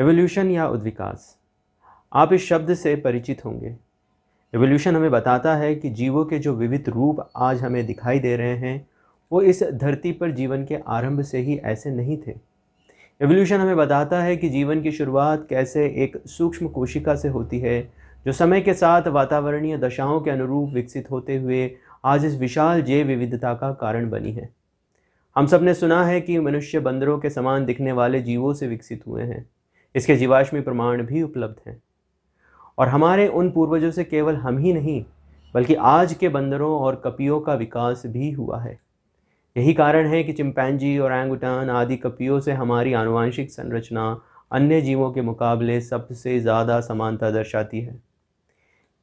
evolution या उद्विकास आप इस शब्द से परिचित होंगे एवोल्यूशन हमें बताता है कि जीवों के जो विविध रूप आज हमें दिखाई दे रहे हैं वो इस धरती पर जीवन के आरंभ से ही ऐसे नहीं थे एवोल्यूशन हमें बताता है कि जीवन की शुरुआत कैसे एक सूक्ष्म कोशिका से होती है जो समय के साथ वातावरणीय दशाओं के अनुरूप विकसित होते हुए आज इस विशाल जैव विविधता का कारण बनी है हम सब ने सुना है कि मनुष्य बंदरों के समान दिखने वाले जीवों से विकसित हुए हैं इसके जीवाश्मी प्रमाण भी उपलब्ध हैं और हमारे उन पूर्वजों से केवल हम ही नहीं बल्कि आज के बंदरों और कपियों का विकास भी हुआ है यही कारण है कि चिंपैंजी और एंगुटान आदि कपियों से हमारी आनुवांशिक संरचना अन्य जीवों के मुकाबले सबसे ज़्यादा समानता दर्शाती है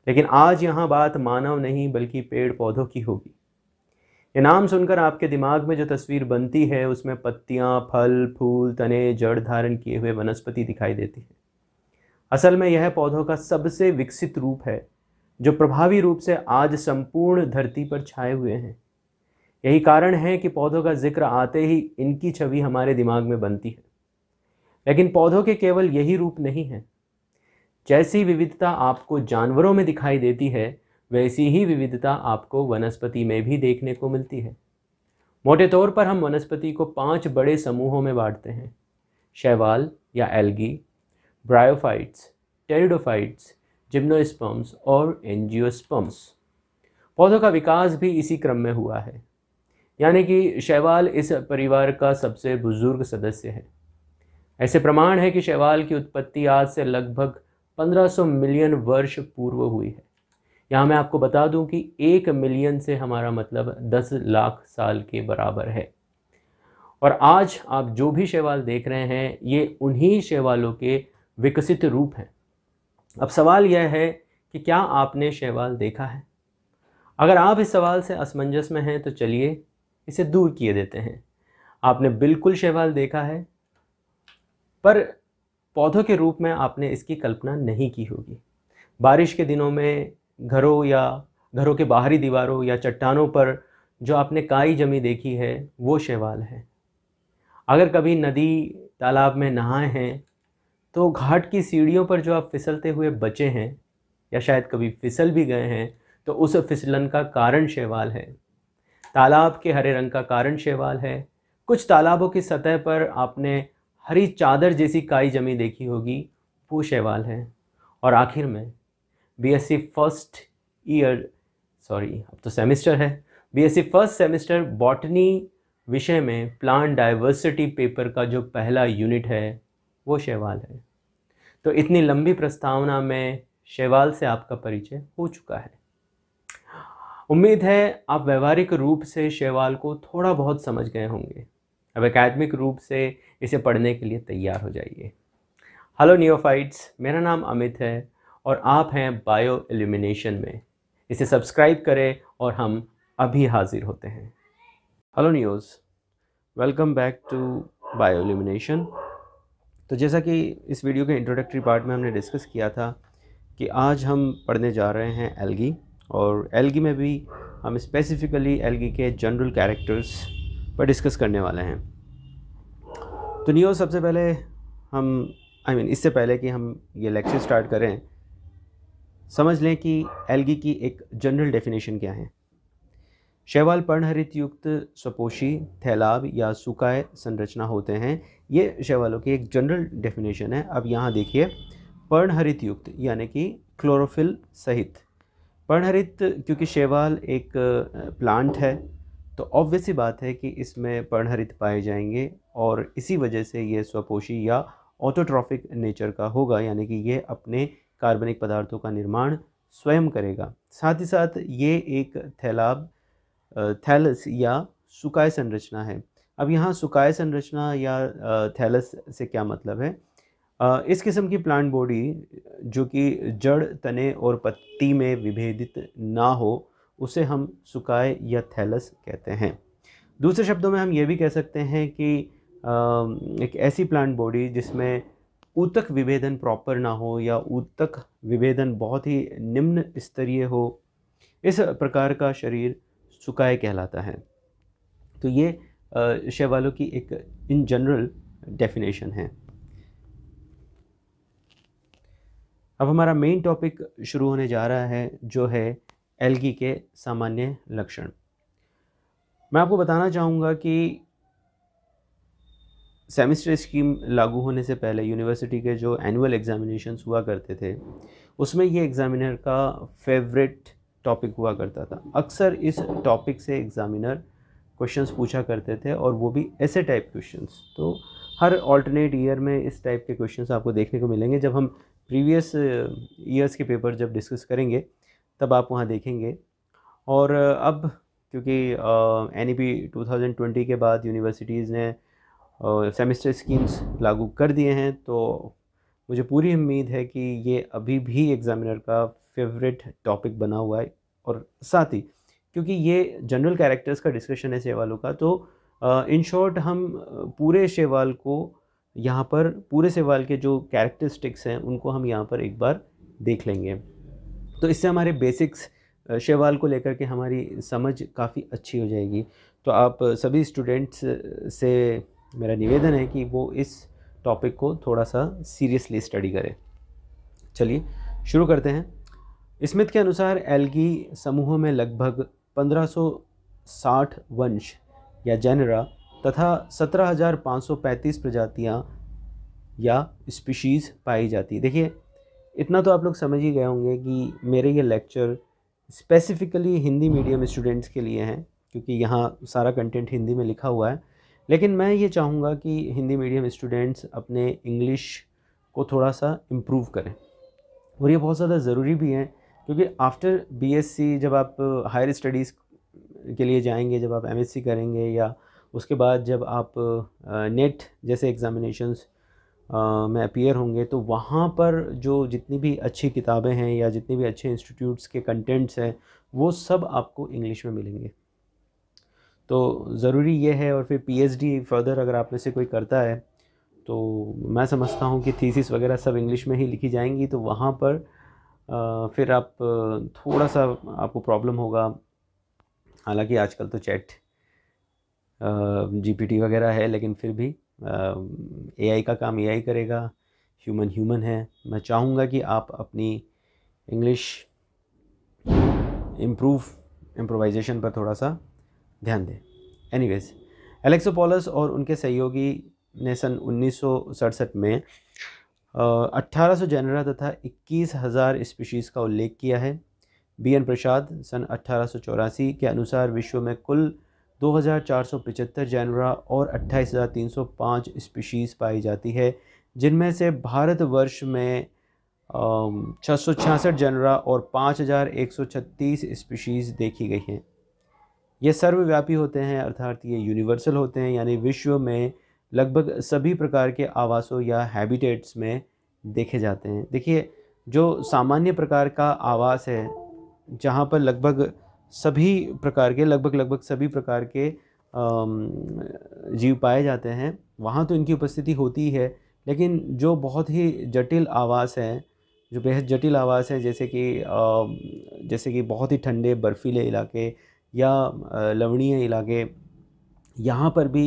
लेकिन आज यहाँ बात मानव नहीं बल्कि पेड़ पौधों की होगी ये नाम सुनकर आपके दिमाग में जो तस्वीर बनती है उसमें पत्तियाँ फल फूल तने जड़ धारण किए हुए वनस्पति दिखाई देती है असल में यह पौधों का सबसे विकसित रूप है जो प्रभावी रूप से आज संपूर्ण धरती पर छाए हुए हैं यही कारण है कि पौधों का जिक्र आते ही इनकी छवि हमारे दिमाग में बनती है लेकिन पौधों के केवल यही रूप नहीं है जैसी विविधता आपको जानवरों में दिखाई देती है वैसी ही विविधता आपको वनस्पति में भी देखने को मिलती है मोटे तौर पर हम वनस्पति को पांच बड़े समूहों में बांटते हैं शैवाल या एल्गी ब्रायोफाइट्स टेरिडोफाइट्स जिम्नोस्पम्स और एनजियोस्पम्स पौधों का विकास भी इसी क्रम में हुआ है यानी कि शैवाल इस परिवार का सबसे बुजुर्ग सदस्य है ऐसे प्रमाण है कि शैवाल की उत्पत्ति आज से लगभग 1500 मिलियन वर्ष पूर्व हुई है यहाँ मैं आपको बता दूं कि एक मिलियन से हमारा मतलब दस लाख साल के बराबर है और आज आप जो भी शैवाल देख रहे हैं ये उन्हीं शैवालों के विकसित रूप हैं अब सवाल यह है कि क्या आपने शैवाल देखा है अगर आप इस सवाल से असमंजस में हैं तो चलिए इसे दूर किए देते हैं आपने बिल्कुल शैवाल देखा है पर पौधों के रूप में आपने इसकी कल्पना नहीं की होगी बारिश के दिनों में घरों या घरों के बाहरी दीवारों या चट्टानों पर जो आपने काई जमी देखी है वो शैवाल है अगर कभी नदी तालाब में नहाए हैं तो घाट की सीढ़ियों पर जो आप फिसलते हुए बचे हैं या शायद कभी फिसल भी गए हैं तो उस फिसलन का कारण शैवाल है तालाब के हरे रंग का कारण शैवाल है कुछ तालाबों की सतह पर आपने हरी चादर जैसी काई जमी देखी होगी वो शैवाल है और आखिर में बीएससी फर्स्ट ईयर सॉरी अब तो सेमेस्टर है बीएससी फर्स्ट सेमेस्टर बॉटनी विषय में प्लांट डाइवर्सिटी पेपर का जो पहला यूनिट है वो शैवाल है तो इतनी लंबी प्रस्तावना में शैवाल से आपका परिचय हो चुका है उम्मीद है आप व्यवहारिक रूप से शैवाल को थोड़ा बहुत समझ गए होंगे अब एकेडमिक रूप से इसे पढ़ने के लिए तैयार हो जाइए हेलो नियोफाइट्स मेरा नाम अमित है और आप हैं बायो एल्यूमिनेशन में इसे सब्सक्राइब करें और हम अभी हाजिर होते हैं hello news welcome back to bio illumination तो जैसा कि इस वीडियो के इंट्रोडक्टरी पार्ट में हमने डिस्कस किया था कि आज हम पढ़ने जा रहे हैं एलगी और एलगी में भी हम स्पेसिफ़िकली एलगी के जनरल कैरेक्टर्स पर डिस्कस करने वाले हैं तो न्यूज़ सबसे पहले हम आई I मीन mean, इससे पहले कि हम ये लेक्चर स्टार्ट करें समझ लें कि एल्गी की एक जनरल डेफिनेशन क्या है शैवाल पर्णहरित युक्त स्वपोषी थैलाब या सुकाय संरचना होते हैं ये शैवालों की एक जनरल डेफिनेशन है अब यहाँ देखिए पर्णहरित युक्त यानी कि क्लोरोफिल सहित पर्णहरित क्योंकि शैवाल एक प्लांट है तो ऑब्वियस ही बात है कि इसमें पर्णहरित पाए जाएंगे और इसी वजह से ये स्वपोशी या ऑटोट्रॉफिक नेचर का होगा यानी कि ये अपने कार्बनिक पदार्थों का निर्माण स्वयं करेगा साथ ही साथ ये एक थैलाब थैलस या सुकाय संरचना है अब यहाँ सुकाय संरचना या थैलस से क्या मतलब है इस किस्म की प्लांट बॉडी जो कि जड़ तने और पत्ती में विभेदित ना हो उसे हम सुकाय या थैलस कहते हैं दूसरे शब्दों में हम ये भी कह सकते हैं कि एक ऐसी प्लांट बॉडी जिसमें ऊतक विभेदन प्रॉपर ना हो या ऊतक विभेदन बहुत ही निम्न स्तरीय हो इस प्रकार का शरीर सुकाय कहलाता है तो ये शैवालों की एक इन जनरल डेफिनेशन है अब हमारा मेन टॉपिक शुरू होने जा रहा है जो है एलगी के सामान्य लक्षण मैं आपको बताना चाहूँगा कि सेमिस्टर स्कीम लागू होने से पहले यूनिवर्सिटी के जो एनुअल एग्ज़ामिनेशन्स हुआ करते थे उसमें ये एग्ज़ामिनर का फेवरेट टॉपिक हुआ करता था अक्सर इस टॉपिक से एग्ज़ामिनर क्वेश्चंस पूछा करते थे और वो भी ऐसे टाइप क्वेश्चंस तो हर ऑल्टरनेट ईयर में इस टाइप के क्वेश्चंस आपको देखने को मिलेंगे जब हम प्रीवियस ईयर्स uh, के पेपर जब डिस्कस करेंगे तब आप वहाँ देखेंगे और uh, अब क्योंकि एन uh, ई के बाद यूनिवर्सिटीज़ ने सेमेस्टर स्कीम्स लागू कर दिए हैं तो मुझे पूरी उम्मीद है कि ये अभी भी एग्ज़ामिनर का फेवरेट टॉपिक बना हुआ है और साथ ही क्योंकि ये जनरल कैरेक्टर्स का डिस्कशन है सेवालों का तो इन शॉर्ट हम पूरे शेवाल को यहाँ पर पूरे सेवाल के जो कैरेक्टरिस्टिक्स हैं उनको हम यहाँ पर एक बार देख लेंगे तो इससे हमारे बेसिक्स शेवाल को लेकर के हमारी समझ काफ़ी अच्छी हो जाएगी तो आप सभी स्टूडेंट्स से मेरा निवेदन है कि वो इस टॉपिक को थोड़ा सा सीरियसली स्टडी करें चलिए शुरू करते हैं स्मिथ के अनुसार एल्गी समूह में लगभग 1560 वंश या जेनरा तथा 17,535 प्रजातियां या स्पीशीज़ पाई जाती है देखिए इतना तो आप लोग समझ ही गए होंगे कि मेरे ये lecture specifically Hindi medium students के लिए हैं क्योंकि यहाँ सारा कंटेंट हिंदी में लिखा हुआ है लेकिन मैं ये चाहूँगा कि हिंदी मीडियम स्टूडेंट्स अपने इंग्लिश को थोड़ा सा इम्प्रूव करें और ये बहुत ज़्यादा ज़रूरी भी है क्योंकि आफ्टर बीएससी जब आप हायर स्टडीज़ के लिए जाएंगे जब आप एमएससी करेंगे या उसके बाद जब आप नेट जैसे एग्ज़ामिनेशंस में अपियर होंगे तो वहाँ पर जो जितनी भी अच्छी किताबें हैं या जितने भी अच्छे इंस्टीट्यूट्स के कंटेंट्स हैं वो सब आपको इंग्लिश में मिलेंगे तो ज़रूरी ये है और फिर पीएचडी फर्दर अगर आप में से कोई करता है तो मैं समझता हूँ कि थीसिस वगैरह सब इंग्लिश में ही लिखी जाएंगी तो वहाँ पर आ, फिर आप थोड़ा सा आपको प्रॉब्लम होगा हालांकि आजकल तो चैट जीपीटी वगैरह है लेकिन फिर भी एआई का काम एआई करेगा ह्यूमन ह्यूमन है मैं चाहूँगा कि आप अपनी इंग्लिश इम्प्रूव इम्प्रोवाइजेशन पर थोड़ा सा ध्यान दें एनीवेज एलेक्सोपोलस और उनके सहयोगी ने सन उन्नीस में अट्ठारह सौ जनरा तथा इक्कीस हज़ार स्पीशीज़ का उल्लेख किया है बी एन प्रसाद सन अट्ठारह के अनुसार विश्व में कुल 2475 जनरा और 28305 स्पीशीज़ पाई जाती है जिनमें से भारतवर्ष में छः जनरा और 5136 स्पीशीज़ देखी गई हैं ये सर्वव्यापी होते हैं अर्थात ये यूनिवर्सल होते हैं यानी विश्व में लगभग सभी प्रकार के आवासों या हैबिटेट्स में देखे जाते हैं देखिए जो सामान्य प्रकार का आवास है जहाँ पर लगभग सभी प्रकार के लगभग लगभग सभी प्रकार के जीव पाए जाते हैं वहाँ तो इनकी उपस्थिति होती है लेकिन जो बहुत ही जटिल आवास हैं जो बेहद जटिल आवास हैं जैसे कि जैसे कि बहुत ही ठंडे बर्फ़ीले इलाके या लवणीय इलाके यहाँ पर भी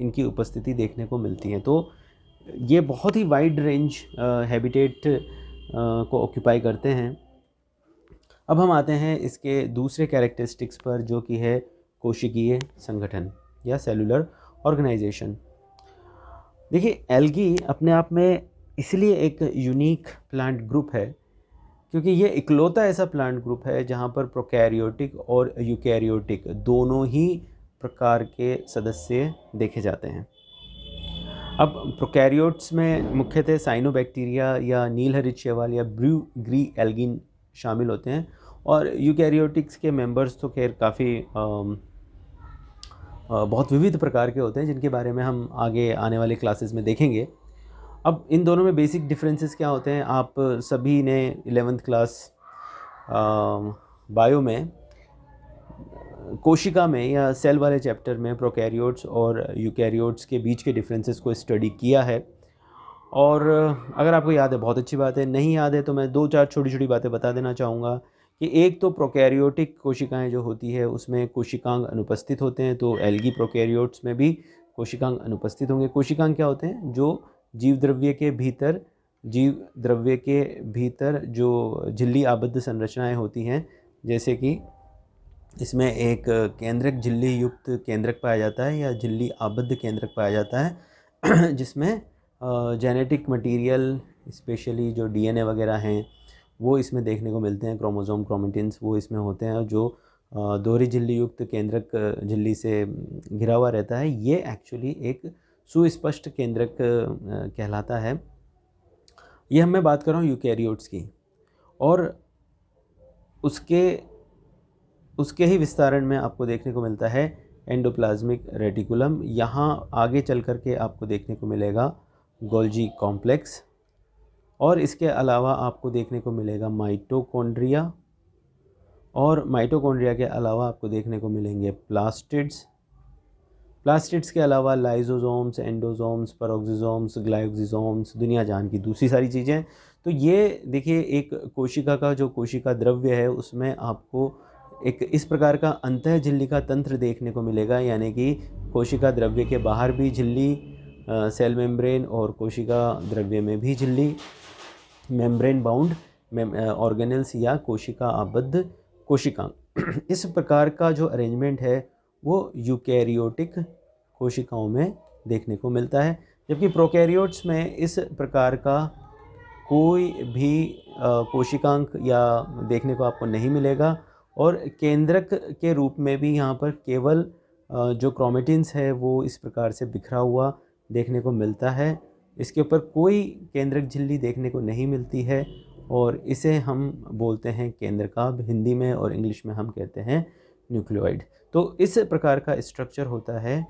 इनकी उपस्थिति देखने को मिलती है तो ये बहुत ही वाइड रेंज हैबिटेट को ऑक्यूपाई करते हैं अब हम आते हैं इसके दूसरे कैरेक्टरिस्टिक्स पर जो कि है कोशिकीय संगठन या सेलुलर ऑर्गेनाइजेशन देखिए एल्गी अपने आप में इसलिए एक यूनिक प्लांट ग्रुप है क्योंकि ये इकलौता ऐसा प्लांट ग्रुप है जहाँ पर प्रोकैरियोटिक और यूकैरियोटिक दोनों ही प्रकार के सदस्य देखे जाते हैं अब प्रोकैरियोट्स में मुख्यतः साइनोबैक्टीरिया या नील हरित शैवाल या ब्रू ग्री एल्गिन शामिल होते हैं और यूकैरियोटिक्स के मेंबर्स तो खैर काफ़ी बहुत विविध प्रकार के होते हैं जिनके बारे में हम आगे आने वाले क्लासेस में देखेंगे अब इन दोनों में बेसिक डिफरेंसेस क्या होते हैं आप सभी ने एलेवेंथ क्लास बायो में कोशिका में या सेल वाले चैप्टर में प्रोकैरियोट्स और यूकैरियोट्स के बीच के डिफरेंसेस को स्टडी किया है और अगर आपको याद है बहुत अच्छी बात है नहीं याद है तो मैं दो चार छोटी छोटी बातें बता देना चाहूँगा कि एक तो प्रोकैरियोटिक कोशिकाएं जो होती है उसमें कोशिकांग अनुपस्थित होते हैं तो एल्गी प्रोकैरियोट्स में भी कोशिकांग अनुपस्थित होंगे कोशिकांग क्या होते हैं जो जीव द्रव्य के भीतर जीव द्रव्य के भीतर जो झिल्ली आबद्ध संरचनाएं होती हैं जैसे कि इसमें एक केंद्रक झिल्ली युक्त केंद्रक पाया जाता है या झिल्ली आबद्ध केंद्रक पाया जाता है जिसमें जेनेटिक मटेरियल स्पेशली जो डीएनए वगैरह हैं वो इसमें देखने को मिलते हैं क्रोमोसोम क्रोमिटिन वो इसमें होते हैं जो दोहरी झिल्ली युक्त केंद्रक झिल्ली से घिरा हुआ रहता है ये एक्चुअली एक सुस्पष्ट केंद्रक कहलाता है यह मैं बात कर रहा हूँ यूकैरियोट्स की और उसके उसके ही विस्तारण में आपको देखने को मिलता है एंडोप्लाज्मिक रेटिकुलम यहाँ आगे चल कर के आपको देखने को मिलेगा गोल्जी कॉम्प्लेक्स और इसके अलावा आपको देखने को मिलेगा माइटोकॉन्ड्रिया और माइटोकॉन्ड्रिया के अलावा आपको देखने को मिलेंगे प्लास्टिड्स प्लास्टिड्स के अलावा लाइजोजोम्स एंडोजोम्स परोक्सिजोम्स ग्लाइक्सिजोम्स दुनिया जान की दूसरी सारी चीज़ें तो ये देखिए एक कोशिका का जो कोशिका द्रव्य है उसमें आपको एक इस प्रकार का अंत झिल्ली का तंत्र देखने को मिलेगा यानी कि कोशिका द्रव्य के बाहर भी झिल्ली सेल मेम्ब्रेन और कोशिका द्रव्य में भी झिल्ली मेम्ब्रेन बाउंड ऑर्गेनल्स या कोशिका आबद्ध कोशिका इस प्रकार का जो अरेंजमेंट है वो यूकैरियोटिक कोशिकाओं में देखने को मिलता है जबकि प्रोकैरियोट्स में इस प्रकार का कोई भी कोशिकांक या देखने को आपको नहीं मिलेगा और केंद्रक के रूप में भी यहाँ पर केवल जो क्रोमेटिन्स है वो इस प्रकार से बिखरा हुआ देखने को मिलता है इसके ऊपर कोई केंद्रक झिल्ली देखने को नहीं मिलती है और इसे हम बोलते हैं केंद्रकाब हिंदी में और इंग्लिश में हम कहते हैं न्यूक्लियोइड तो इस प्रकार का स्ट्रक्चर होता है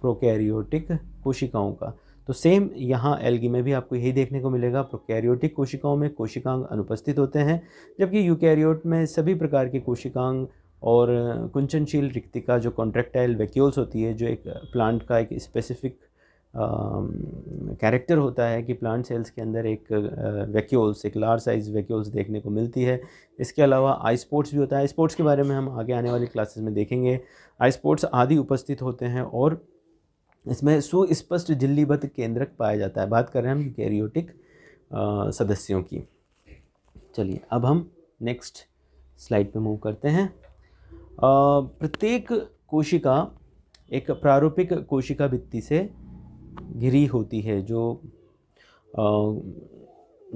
प्रोकैरियोटिक कोशिकाओं का तो सेम यहाँ एलगी में भी आपको यही देखने को मिलेगा प्रोकैरियोटिक कोशिकाओं में कोशिकांग अनुपस्थित होते हैं जबकि यूकैरियोट में सभी प्रकार की कोशिकांग और कुंचनशील रिक्तिका जो कॉन्ट्रेक्टाइल वैक्यूल्स होती है जो एक प्लांट का एक स्पेसिफिक कैरेक्टर होता है कि प्लांट सेल्स के अंदर एक वैक्यूल्स एक लार्ज साइज वैक्यूल्स देखने को मिलती है इसके अलावा आई स्पोर्ट्स भी होता है आई स्पोर्ट्स के बारे में हम आगे आने वाली क्लासेस में देखेंगे आई स्पोर्ट्स आदि उपस्थित होते हैं और इसमें सुस्पष्ट झिल्लीबद्ध केंद्रक पाया जाता है बात कर रहे हैं हम कैरियोटिक सदस्यों की चलिए अब हम नेक्स्ट स्लाइड पर मूव करते हैं प्रत्येक कोशिका एक प्रारूपिक कोशिका भित्ति से घिरी होती है जो आ,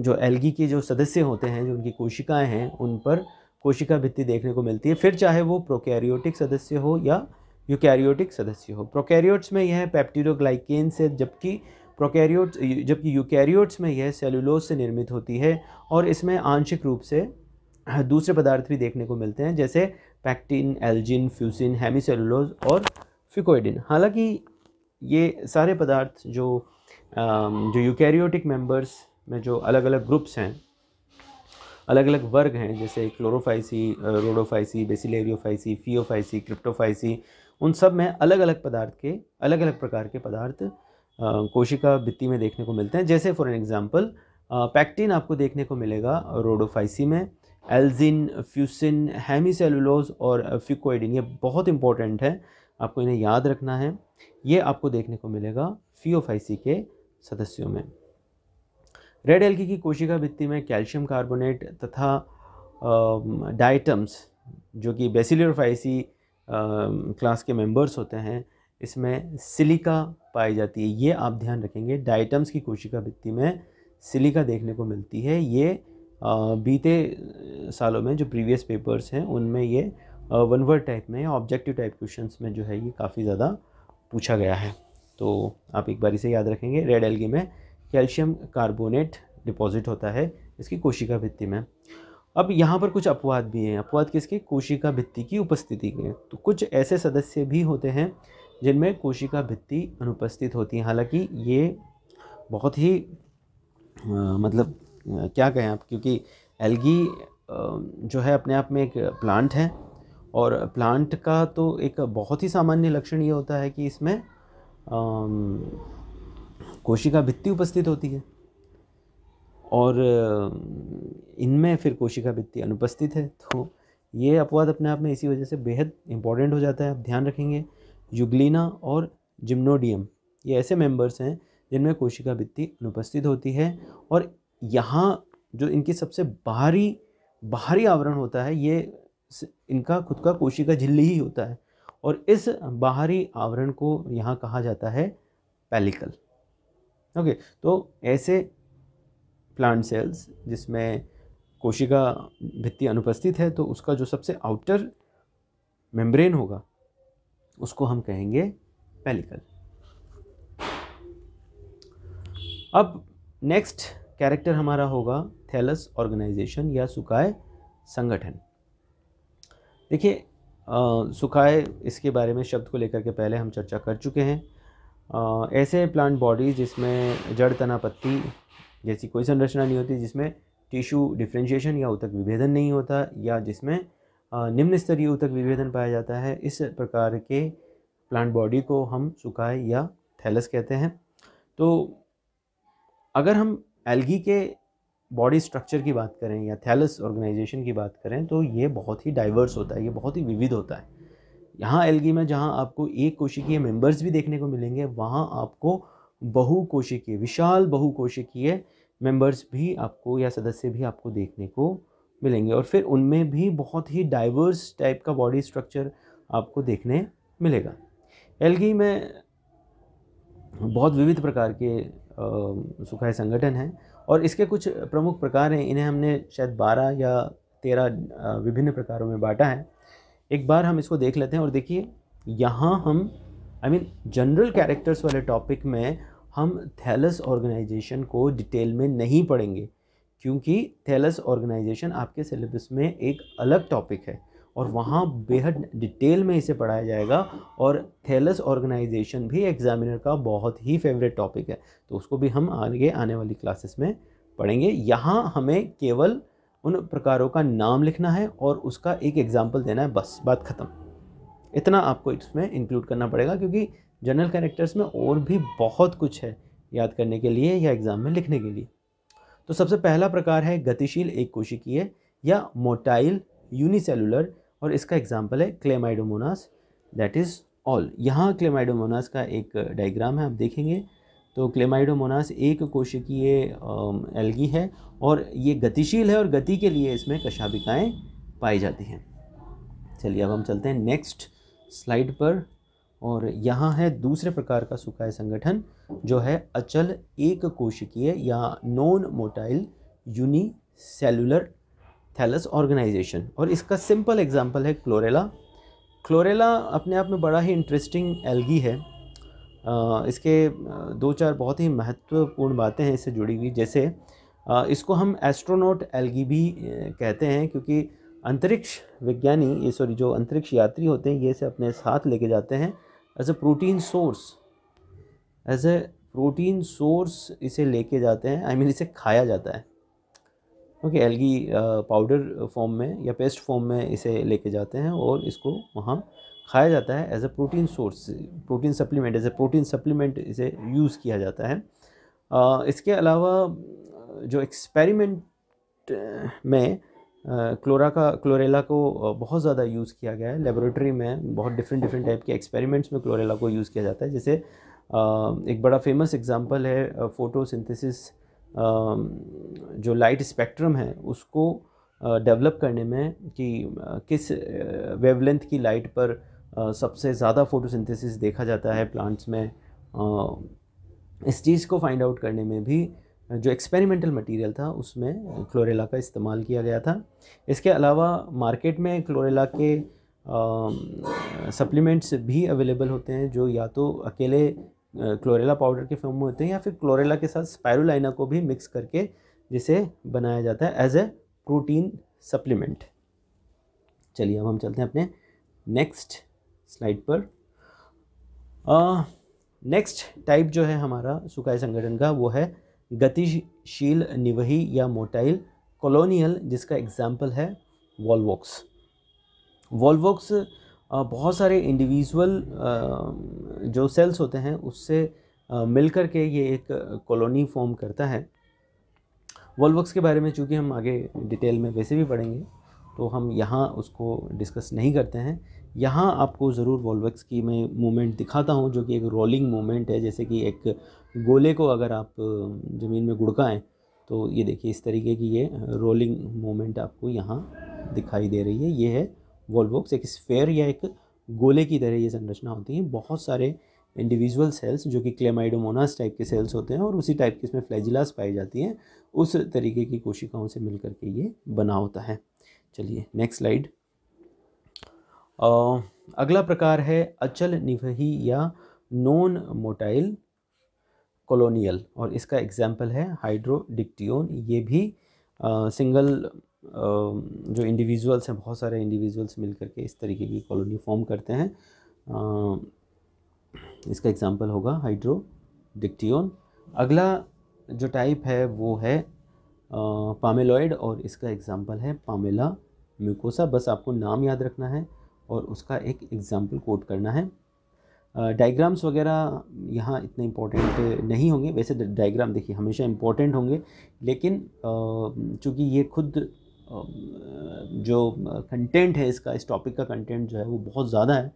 जो एल्गी के जो सदस्य होते हैं जो उनकी कोशिकाएं हैं उन पर कोशिका भित्ति देखने को मिलती है फिर चाहे वो प्रोकैरियोटिक सदस्य हो या यूकैरियोटिक सदस्य हो प्रोकैरियोट्स में यह पैप्टीरोग्लाइकेन से जबकि प्रोकैरियोट्स जबकि यूकैरियोट्स में यह सेलुलोज से निर्मित होती है और इसमें आंशिक रूप से दूसरे पदार्थ भी देखने को मिलते हैं जैसे पैक्टिन एल्जिन फ्यूसिन हेमीसेलुलोज और फिकोइडिन हालांकि ये सारे पदार्थ जो जो यूकैरियोटिक मेंबर्स में जो अलग अलग ग्रुप्स हैं अलग अलग वर्ग हैं जैसे chlorophyceae rhodophyceae bacillariophyceae phaeophyceae cryptophyceae उन सब में अलग अलग पदार्थ के अलग अलग प्रकार के पदार्थ कोशिका भित्ति में देखने को मिलते हैं जैसे फॉर एन एग्ज़ाम्पल पैक्टिन आपको देखने को मिलेगा रोडोफाइसी में एल्जिन फ्यूसिन हैमी सेलुलोज और फ्यूकोइडिन ये बहुत इंपॉर्टेंट है आपको इन्हें याद रखना है ये आपको देखने को मिलेगा फीओफाइसी के सदस्यों में रेड एल्गी की कोशिका भित्ति में कैल्शियम कार्बोनेट तथा डाइटम्स जो कि बेसिलर फाइसी क्लास के मेंबर्स होते हैं इसमें सिलिका पाई जाती है ये आप ध्यान रखेंगे डाइटम्स की कोशिका भित्ति में सिलिका देखने को मिलती है ये आ, बीते सालों में जो प्रीवियस पेपर्स हैं उनमें ये वनवर्ड टाइप में ऑब्जेक्टिव टाइप क्वेश्चंस में जो है ये काफ़ी ज़्यादा पूछा गया है तो आप एक बार इसे याद रखेंगे रेड एल्गी में कैल्शियम कार्बोनेट डिपॉजिट होता है इसकी कोशिका भित्ति में अब यहाँ पर कुछ अपवाद भी हैं अपवाद किसके कोशिका भित्ति की उपस्थिति के तो कुछ ऐसे सदस्य भी होते हैं जिनमें कोशिका भित्ति अनुपस्थित होती है हालांकि ये बहुत ही आ, मतलब क्या कहें आप क्योंकि एल्गी जो है अपने आप में एक प्लांट है और प्लांट का तो एक बहुत ही सामान्य लक्षण ये होता है कि इसमें कोशिका भित्ति उपस्थित होती है और इनमें फिर कोशिका भित्ति अनुपस्थित है तो ये अपवाद अपने आप में इसी वजह से बेहद इंपॉर्टेंट हो जाता है आप ध्यान रखेंगे युगलिना और जिम्नोडियम ये ऐसे मेंबर्स हैं जिनमें कोशिका भित्ति अनुपस्थित होती है और यहाँ जो इनकी सबसे बाहरी बाहरी आवरण होता है ये इनका खुद का कोशिका झिल्ली ही होता है और इस बाहरी आवरण को यहाँ कहा जाता है पेलिकल ओके तो ऐसे प्लांट सेल्स जिसमें कोशिका भित्ति अनुपस्थित है तो उसका जो सबसे आउटर मेम्ब्रेन होगा उसको हम कहेंगे पेलिकल अब नेक्स्ट कैरेक्टर हमारा होगा थैलस ऑर्गेनाइजेशन या सुकाय संगठन देखिए सुखाए इसके बारे में शब्द को लेकर के पहले हम चर्चा कर चुके हैं आ, ऐसे प्लांट बॉडीज़ जिसमें जड़ तना पत्ती जैसी कोई संरचना नहीं होती जिसमें टिश्यू डिफ्रेंशिएशन या उतक विभेदन नहीं होता या जिसमें निम्न स्तरीय उतक विभेदन पाया जाता है इस प्रकार के प्लांट बॉडी को हम सुखाए या थैलस कहते हैं तो अगर हम एल्गी के बॉडी स्ट्रक्चर की बात करें या थैलस ऑर्गेनाइजेशन की बात करें तो ये बहुत ही डाइवर्स होता है ये बहुत ही विविध होता है यहाँ एलगी में जहाँ आपको एक कोशिकीय मेंबर्स भी देखने को मिलेंगे वहाँ आपको बहु कोशिकीय विशाल बहु कोशिकीय मेंबर्स भी आपको या सदस्य भी आपको देखने को मिलेंगे और फिर उनमें भी बहुत ही डाइवर्स टाइप का बॉडी स्ट्रक्चर आपको देखने मिलेगा एलगी में बहुत विविध प्रकार के सुखाए संगठन हैं और इसके कुछ प्रमुख प्रकार हैं इन्हें हमने शायद बारह या तेरह विभिन्न प्रकारों में बांटा है एक बार हम इसको देख लेते हैं और देखिए यहाँ हम आई मीन जनरल कैरेक्टर्स वाले टॉपिक में हम थैलस ऑर्गेनाइजेशन को डिटेल में नहीं पढ़ेंगे क्योंकि थैलस ऑर्गेनाइजेशन आपके सिलेबस में एक अलग टॉपिक है और वहाँ बेहद डिटेल में इसे पढ़ाया जाएगा और थेलस ऑर्गेनाइजेशन भी एग्जामिनर का बहुत ही फेवरेट टॉपिक है तो उसको भी हम आगे आने वाली क्लासेस में पढ़ेंगे यहाँ हमें केवल उन प्रकारों का नाम लिखना है और उसका एक एग्ज़ाम्पल देना है बस बात ख़त्म इतना आपको इसमें इंक्लूड करना पड़ेगा क्योंकि जनरल कैरेक्टर्स में और भी बहुत कुछ है याद करने के लिए या एग्ज़ाम में लिखने के लिए तो सबसे पहला प्रकार है गतिशील एक कोशिकीय या मोटाइल यूनिसेलुलर और इसका एग्जाम्पल है क्लेमाइडोमोनास दैट इज़ ऑल यहाँ क्लेमाइडोमोनास का एक डायग्राम है आप देखेंगे तो क्लेमाइडोमोनास एक कोशिकीय एल्गी है और ये गतिशील है और गति के लिए इसमें कशाबिकाएँ पाई जाती हैं चलिए अब हम चलते हैं नेक्स्ट स्लाइड पर और यहाँ है दूसरे प्रकार का सुखाए संगठन जो है अचल एक कोशिकीय या non motile unicellular thallus organisation और इसका सिंपल एग्जांपल है क्लोरेला क्लोरेला अपने आप में बड़ा ही इंटरेस्टिंग एल्गी है इसके दो चार बहुत ही महत्वपूर्ण बातें हैं इससे जुड़ी हुई जैसे इसको हम एस्ट्रोनॉट एल्गी भी कहते हैं क्योंकि अंतरिक्ष विज्ञानी ये सॉरी जो अंतरिक्ष यात्री होते हैं ये इसे अपने साथ लेके जाते हैं as a protein source as a protein source इसे लेके जाते हैं आई I मीन mean, इसे खाया जाता है ओके एल्गी पाउडर फॉर्म में या पेस्ट फॉर्म में इसे लेके जाते हैं और इसको वहाँ खाया जाता है as a protein source protein supplement as a protein supplement इसे यूज़ किया जाता है आ, इसके अलावा जो एक्सपेरिमेंट में क्लोरा का क्लोरेला को बहुत ज़्यादा यूज़ किया गया है लेबोरेटरी में बहुत डिफरेंट डिफरेंट टाइप के एक्सपेरिमेंट्स में क्लोरेला को यूज़ किया जाता है जैसे एक बड़ा फेमस एग्जांपल है फ़ोटोसिंथेसिस जो लाइट स्पेक्ट्रम है उसको डेवलप करने में कि किस वेवलेंथ की लाइट पर सबसे ज़्यादा फोटोसिंथेसिस देखा जाता है प्लांट्स में इस चीज़ को फाइंड आउट करने में भी जो एक्सपेरिमेंटल मटेरियल था उसमें क्लोरेला का इस्तेमाल किया गया था इसके अलावा मार्केट में क्लोरेला के सप्लीमेंट्स भी अवेलेबल होते हैं जो या तो अकेले क्लोरेला पाउडर के फॉर्म में होते हैं या फिर क्लोरेला के साथ स्पायरोलाइना को भी मिक्स करके जिसे बनाया जाता है एज ए प्रोटीन सप्लीमेंट चलिए अब हम चलते हैं अपने नेक्स्ट स्लाइड पर नेक्स्ट टाइप जो है हमारा सुखाई संगठन का वो है गतिशील निवही या मोटाइल कॉलोनियल जिसका एग्जाम्पल है वॉलवॉक्स वॉलवॉक्स बहुत सारे इंडिविजुअल जो सेल्स होते हैं उससे मिल कर के ये एक कॉलोनी फॉर्म करता है वॉलवक्स के बारे में चूँकि हम आगे डिटेल में वैसे भी पढ़ेंगे तो हम यहाँ उसको डिस्कस नहीं करते हैं यहाँ आपको ज़रूर वॉलवक्स की मैं मूवमेंट दिखाता हूँ जो कि एक रोलिंग मूवमेंट है जैसे कि एक गोले को अगर आप ज़मीन में गुड़काएँ तो ये देखिए इस तरीके की ये रोलिंग मूवमेंट आपको यहाँ दिखाई दे रही है ये है वॉल्वोक्स एक स्फेयर या एक गोले की तरह ये संरचना होती है बहुत सारे इंडिविजुअल सेल्स जो कि क्लेमाइडोमोनास टाइप के सेल्स होते हैं और उसी टाइप की इसमें फ्लैजिलास पाई जाती हैं उस तरीके की कोशिकाओं से मिल करके ये बना होता है चलिए नेक्स्ट स्लाइड अगला प्रकार है अचल निवही या नॉन मोटाइल कॉलोनियल और इसका एग्जाम्पल है हाइड्रोडिक्टियोन ये भी आ, सिंगल जो इंडिविजुअल्स हैं बहुत सारे इंडिविजुअल्स मिल करके इस तरीके की कॉलोनी फॉर्म करते हैं इसका एग्जांपल होगा हाइड्रो डिक्टियोन अगला जो टाइप है वो है पामेलॉइड और इसका एग्जांपल है पामेला म्यूकोसा बस आपको नाम याद रखना है और उसका एक एग्ज़ाम्पल कोट करना है डायग्राम्स वगैरह यहाँ इतने इम्पॉर्टेंट नहीं होंगे वैसे डायग्राम देखिए हमेशा इम्पॉर्टेंट होंगे लेकिन चूँकि ये खुद जो कंटेंट है इसका इस टॉपिक का कंटेंट जो है वो बहुत ज़्यादा है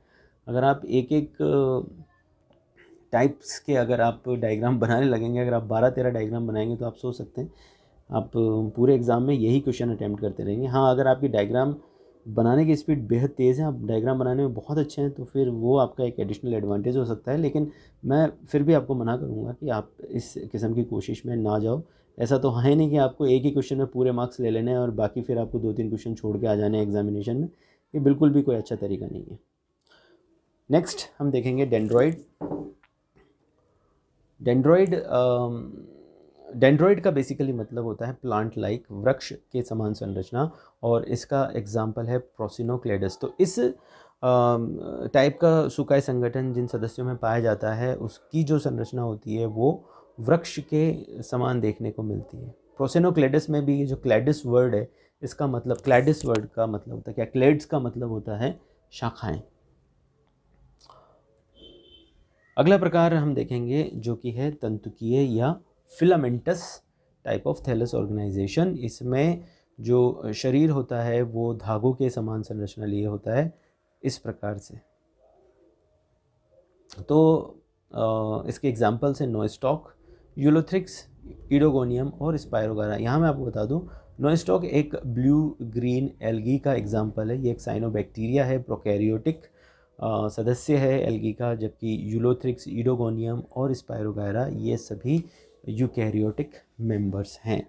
अगर आप एक एक टाइप्स के अगर आप डायग्राम बनाने लगेंगे अगर आप बारह तेरह डायग्राम बनाएंगे तो आप सोच सकते हैं आप पूरे एग्ज़ाम में यही क्वेश्चन अटैम्प्ट करते रहेंगे हाँ अगर आपकी डायग्राम बनाने की स्पीड बेहद तेज़ है आप डायग्राम बनाने में बहुत अच्छे हैं तो फिर वो आपका एक एडिशनल एडवांटेज हो सकता है लेकिन मैं फिर भी आपको मना करूँगा कि आप इस किस्म की कोशिश में ना जाओ ऐसा तो है नहीं कि आपको एक ही क्वेश्चन में पूरे मार्क्स ले लेने हैं और बाकी फिर आपको दो तीन क्वेश्चन छोड़ के आ जाने हैं एग्जामिनेशन में ये बिल्कुल भी कोई अच्छा तरीका नहीं है नेक्स्ट हम देखेंगे डेंड्रॉइड डेंड्रॉइड डेंड्रॉइड का बेसिकली मतलब होता है प्लांट लाइक वृक्ष के समान संरचना और इसका एग्जाम्पल है प्रोसिनोक्लेडस तो इस टाइप का सुकाई संगठन जिन सदस्यों में पाया जाता है उसकी जो संरचना होती है वो वृक्ष के समान देखने को मिलती है प्रोसेनोक्लेडस में भी ये जो क्लेडिस वर्ड है इसका मतलब क्लेडिस वर्ड का मतलब होता है क्या क्लेड्स का मतलब होता है शाखाएं अगला प्रकार हम देखेंगे जो कि है तंतुकीय या filamentous type of thallus organisation इसमें जो शरीर होता है वो धागों के समान संरचना लिए होता है इस प्रकार से तो इसके एग्जाम्पल्स हैं नो स्टॉक यूलोथ्रिक्स इडोगोनियम और स्पायरोगारा यहाँ मैं आपको बता दूँ नोइस्टॉक एक ब्लू ग्रीन एलगी का एग्जाम्पल है ये एक साइनोबैक्टीरिया है प्रोकैरियोटिक सदस्य है एलगी का जबकि यूलोथ्रिक्स इडोगोनियम और स्पायरोगारा ये सभी यूकैरियोटिक मेंबर्स हैं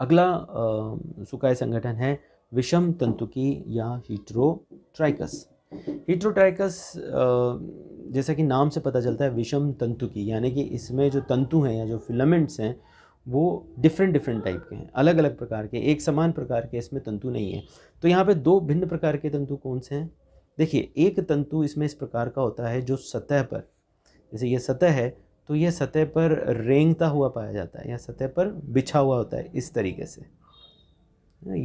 अगला आ, सुकाय संगठन है विषम तंतुकी या हीट्रोट्राइकस हीट्रोट्राइकस uh, जैसा कि नाम से पता चलता है विषम तंतु की यानी कि इसमें जो तंतु हैं या जो फिलामेंट्स हैं वो डिफरेंट डिफरेंट टाइप के हैं अलग अलग प्रकार के एक समान प्रकार के इसमें तंतु नहीं है तो यहाँ पे दो भिन्न प्रकार के तंतु कौन से हैं देखिए एक तंतु इसमें इस प्रकार का होता है जो सतह पर जैसे ये सतह है तो यह सतह पर रेंगता हुआ पाया जाता है या सतह पर बिछा हुआ होता है इस तरीके से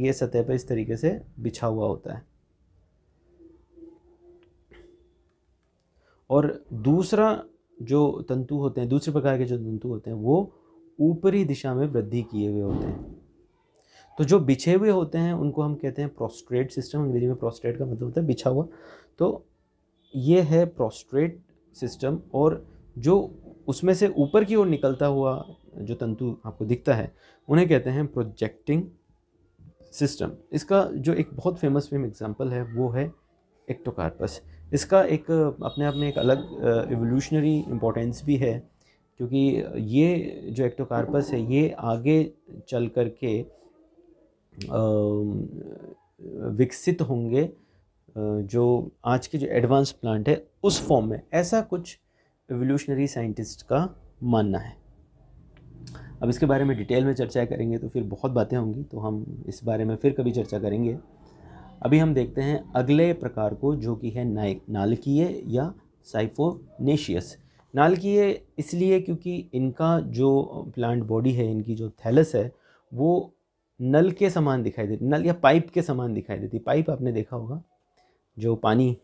ये सतह पर इस तरीके से बिछा हुआ होता है और दूसरा जो तंतु होते हैं दूसरे प्रकार के जो तंतु होते हैं वो ऊपरी दिशा में वृद्धि किए हुए होते हैं तो जो बिछे हुए होते हैं उनको हम कहते हैं प्रोस्ट्रेट सिस्टम अंग्रेजी में प्रोस्ट्रेट का मतलब होता है बिछा हुआ तो ये है प्रोस्ट्रेट सिस्टम और जो उसमें से ऊपर की ओर निकलता हुआ जो तंतु आपको दिखता है उन्हें कहते हैं प्रोजेक्टिंग सिस्टम इसका जो एक बहुत फेमस फेम एग्जाम्पल है वो है एक्टोकार्पस इसका एक अपने आप में एक अलग एवोल्यूशनरी इम्पोर्टेंस भी है क्योंकि ये जो एक्टोकार्पस है ये आगे चल कर के विकसित होंगे जो आज के जो एडवांस प्लांट है उस फॉर्म में ऐसा कुछ एवोल्यूशनरी साइंटिस्ट का मानना है अब इसके बारे में डिटेल में चर्चा करेंगे तो फिर बहुत बातें होंगी तो हम इस बारे में फिर कभी चर्चा करेंगे अभी हम देखते हैं अगले प्रकार को जो कि है नाइक नालकीय या साइफोनेशियस नालकीय इसलिए क्योंकि इनका जो प्लांट बॉडी है इनकी जो थैलस है वो नल के समान दिखाई देती नल या पाइप के समान दिखाई देती पाइप आपने देखा होगा जो पानी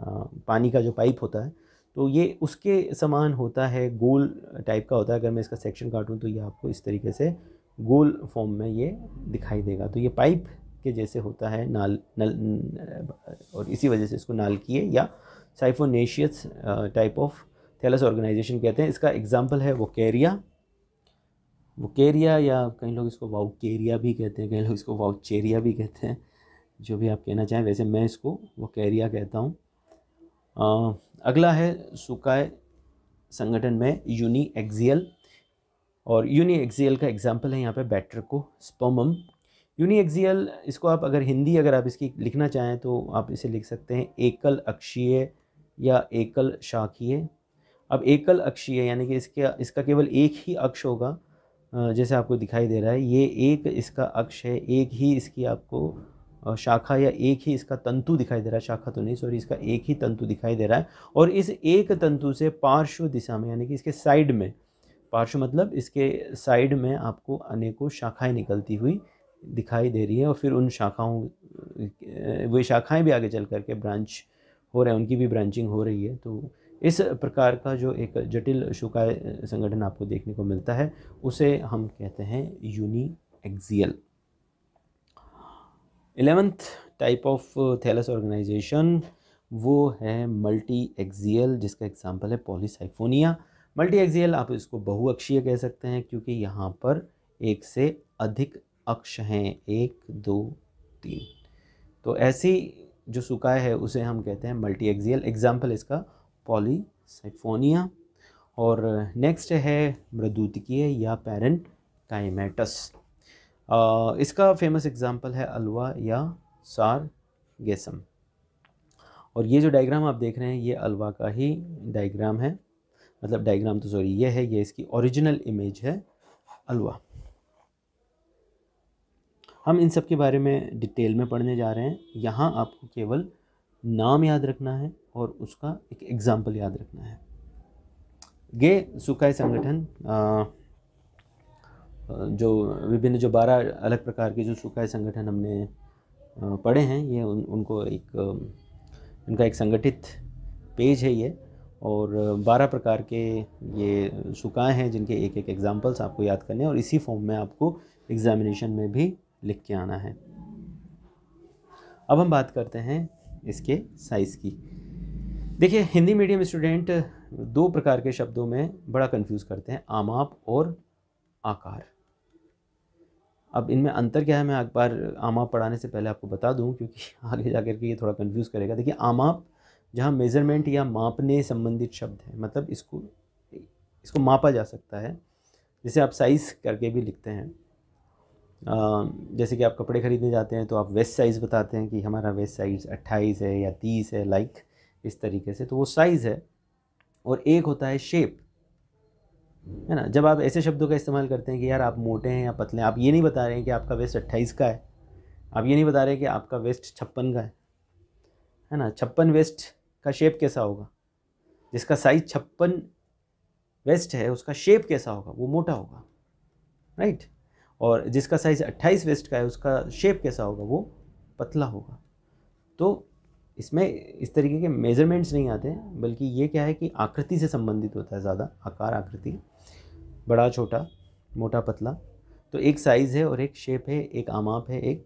आ, पानी का जो पाइप होता है तो ये उसके समान होता है गोल टाइप का होता है अगर मैं इसका सेक्शन काटूँ तो ये आपको इस तरीके से गोल फॉर्म में ये दिखाई देगा तो ये पाइप के जैसे होता है नाल नल और इसी वजह से इसको नाल किए या siphonaceous type of thallus organisation कहते हैं इसका एग्जांपल है वोकेरिया वोकेरिया या कई लोग इसको वाउकेरिया भी कहते हैं कई लोग इसको वाउचेरिया भी कहते हैं जो भी आप कहना चाहें वैसे मैं इसको वोकेरिया कहता हूँ अगला है सुकाय संगठन में यूनी एक्जियल और यूनी एक्जियल का एग्जाम्पल है यहाँ पे बैटर को स्पर्मम यूनिएक्सियल इसको आप अगर हिंदी अगर आप इसकी लिखना चाहें तो आप इसे लिख सकते हैं एकल अक्षीय या एकल शाखीय अब एकल अक्षीय यानी कि इसके इसका केवल एक ही अक्ष होगा जैसे आपको दिखाई दे रहा है ये एक इसका अक्ष है एक ही इसकी आपको शाखा या एक ही इसका तंतु दिखाई दे रहा है शाखा तो नहीं सॉरी इसका एक ही तंतु दिखाई दे रहा है और इस एक तंतु से पार्श्व दिशा में यानी कि इसके साइड में पार्श्व मतलब इसके साइड में आपको अनेकों शाखाएं निकलती हुई दिखाई दे रही है और फिर उन शाखाओं वे शाखाएं भी आगे चल करके ब्रांच हो रहे हैं उनकी भी ब्रांचिंग हो रही है तो इस प्रकार का जो एक जटिल शुकाय संगठन आपको देखने को मिलता है उसे हम कहते हैं uniaxial eleventh type of thallus organisation वो है मल्टी एक्जियल जिसका एग्जांपल है पॉलीसाइफोनिया मल्टी एक्जियल आप इसको बहुअक्षीय कह सकते हैं क्योंकि यहाँ पर एक से अधिक अक्ष हैं एक दो तीन तो ऐसी जो सुकाय है उसे हम कहते हैं मल्टी एक्जियल एग्जाम्पल इसका पॉलीसाइफोनिया और नेक्स्ट है मृदूतकीय या पैरन काइमेटस इसका फेमस एग्ज़ाम्पल है अलवा या सार गेसम और ये जो डायग्राम आप देख रहे हैं ये अलवा का ही डायग्राम है मतलब डायग्राम तो सॉरी ये है ये इसकी ओरिजिनल इमेज है अलवा हम इन सब के बारे में डिटेल में पढ़ने जा रहे हैं यहाँ आपको केवल नाम याद रखना है और उसका एक एग्ज़ाम्पल याद रखना है ये सुखाए संगठन जो विभिन्न जो बारह अलग प्रकार के जो सुखाए संगठन हमने पढ़े हैं ये उन, उनको एक उनका एक संगठित पेज है ये और बारह प्रकार के ये सुखाए हैं जिनके एक एक एग्ज़ाम्पल्स आपको याद करने हैं और इसी फॉर्म में आपको एग्ज़ामिनेशन में भी लिख के आना है अब हम बात करते हैं इसके साइज़ की देखिए हिंदी मीडियम स्टूडेंट दो प्रकार के शब्दों में बड़ा कंफ्यूज करते हैं आमाप और आकार अब इनमें अंतर क्या है मैं एक बार आमाप पढ़ाने से पहले आपको बता दूं क्योंकि आगे जा कर के ये थोड़ा कंफ्यूज करेगा देखिए आमाप जहाँ मेज़रमेंट या मापने संबंधित शब्द है मतलब इसको इसको मापा जा सकता है जिसे आप साइज़ करके भी लिखते हैं जैसे कि आप कपड़े ख़रीदने जाते हैं तो आप वेस्ट साइज़ बताते हैं कि हमारा वेस्ट साइज़ अट्ठाईस है या तीस है लाइक इस तरीके से तो वो साइज़ है और एक होता है शेप है ना जब आप ऐसे शब्दों का इस्तेमाल करते हैं कि यार आप मोटे हैं या पतले हैं आप ये नहीं बता रहे हैं कि आपका वेस्ट अट्ठाईस का है आप ये नहीं बता रहे कि आपका वेस्ट छप्पन का है है ना छप्पन वेस्ट का शेप कैसा होगा जिसका साइज़ छप्पन वेस्ट है उसका शेप कैसा होगा वो मोटा होगा राइट और जिसका साइज़ 28 वेस्ट का है उसका शेप कैसा होगा वो पतला होगा तो इसमें इस तरीके के मेजरमेंट्स नहीं आते हैं बल्कि ये क्या है कि आकृति से संबंधित होता है ज़्यादा आकार आकृति बड़ा छोटा मोटा पतला तो एक साइज़ है और एक शेप है एक आमाप है एक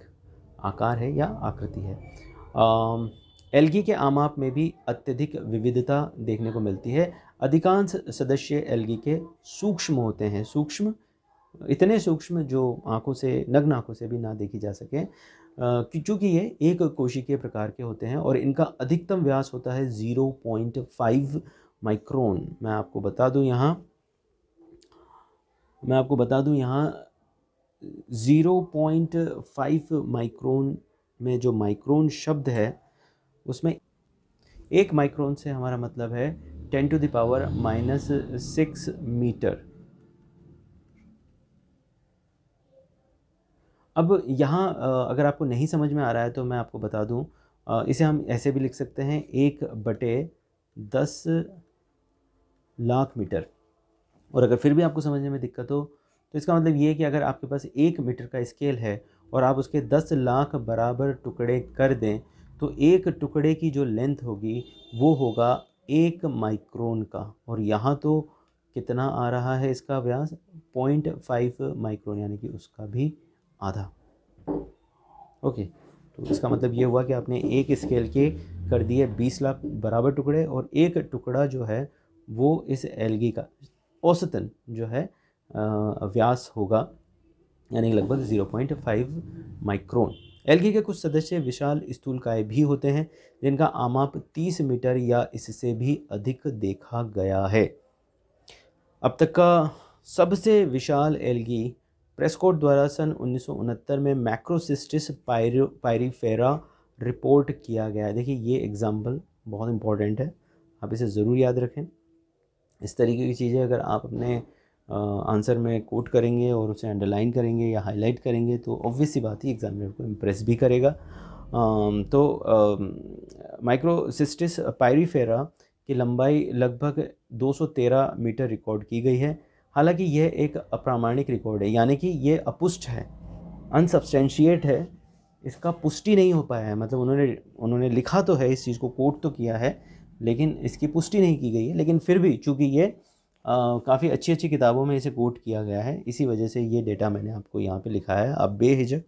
आकार है या आकृति है एलगी के आमाप में भी अत्यधिक विविधता देखने को मिलती है अधिकांश सदस्य एलगी के सूक्ष्म होते हैं सूक्ष्म इतने सूक्ष्म जो आँखों से नग्न आँखों से भी ना देखी जा सके चूँकि ये एक कोशिकीय प्रकार के होते हैं और इनका अधिकतम व्यास होता है ज़ीरो पॉइंट फाइव माइक्रोन मैं आपको बता दूँ यहाँ मैं आपको बता दूँ यहाँ ज़ीरो पॉइंट फाइव माइक्रोन में जो माइक्रोन शब्द है उसमें एक माइक्रोन से हमारा मतलब है ten to the power minus six metre अब यहाँ अगर आपको नहीं समझ में आ रहा है तो मैं आपको बता दूँ इसे हम ऐसे भी लिख सकते हैं एक बटे दस लाख मीटर और अगर फिर भी आपको समझने में दिक्कत हो तो इसका मतलब ये है कि अगर आपके पास एक मीटर का स्केल है और आप उसके दस लाख बराबर टुकड़े कर दें तो एक टुकड़े की जो लेंथ होगी वो होगा एक माइक्रोन का और यहाँ तो कितना आ रहा है इसका व्यास पॉइंट फाइव माइक्रोन यानी कि उसका भी आधा ओके तो इसका मतलब ये हुआ कि आपने एक स्केल के कर दिए बीस लाख बराबर टुकड़े और एक टुकड़ा जो है वो इस एलगी का औसतन जो है व्यास होगा यानी लगभग 0.5 माइक्रोन एलगी के कुछ सदस्य विशाल स्थूलकाय भी होते हैं जिनका आमाप 30 मीटर या इससे भी अधिक देखा गया है अब तक का सबसे विशाल एलगी प्रेस्कोट द्वारा सन उनहत्तर में मैक्रोसिस्टिस पायरो पायरीफेरा रिपोर्ट किया गया है देखिए ये एग्ज़ाम्पल बहुत इंपॉर्टेंट है आप इसे ज़रूर याद रखें इस तरीके की चीज़ें अगर आप अपने आंसर में कोट करेंगे और उसे अंडरलाइन करेंगे या हाईलाइट करेंगे तो ऑब्वियस सी बात ही एग्जामिनर को इम्प्रेस भी करेगा आ, तो माइक्रोसिस्टिस पायरीफेरा की लंबाई लगभग 213 मीटर रिकॉर्ड की गई है हालांकि यह एक अप्रामाणिक रिकॉर्ड है यानी कि ये अपुष्ट है अनसब्सटेंशिएट है इसका पुष्टि नहीं हो पाया है मतलब उन्होंने उन्होंने लिखा तो है इस चीज़ को कोट तो किया है लेकिन इसकी पुष्टि नहीं की गई है लेकिन फिर भी चूँकि ये काफ़ी अच्छी अच्छी किताबों में इसे कोट किया गया है इसी वजह से ये डेटा मैंने आपको यहाँ पे लिखा है आप बेहिजक